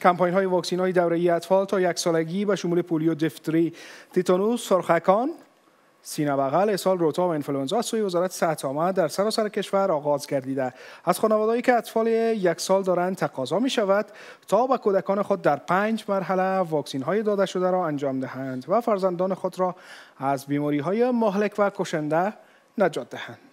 کمپاین های واکسین های دوره اطفال تا یک سالگی به شمول پولیو دفتری تیتانوس سرخکان سینه بغل اصال روتا و انفلونزا سوی وزارت صحت آمد در سراسر سر کشور آغاز گردیده از هایی که اطفال یک سال دارند تقاضا می شود تا به کودکان خود در پنج مرحله واکسین های داده شده را انجام دهند و فرزندان خود را از بیماری های مهلک و کشنده نجات دهند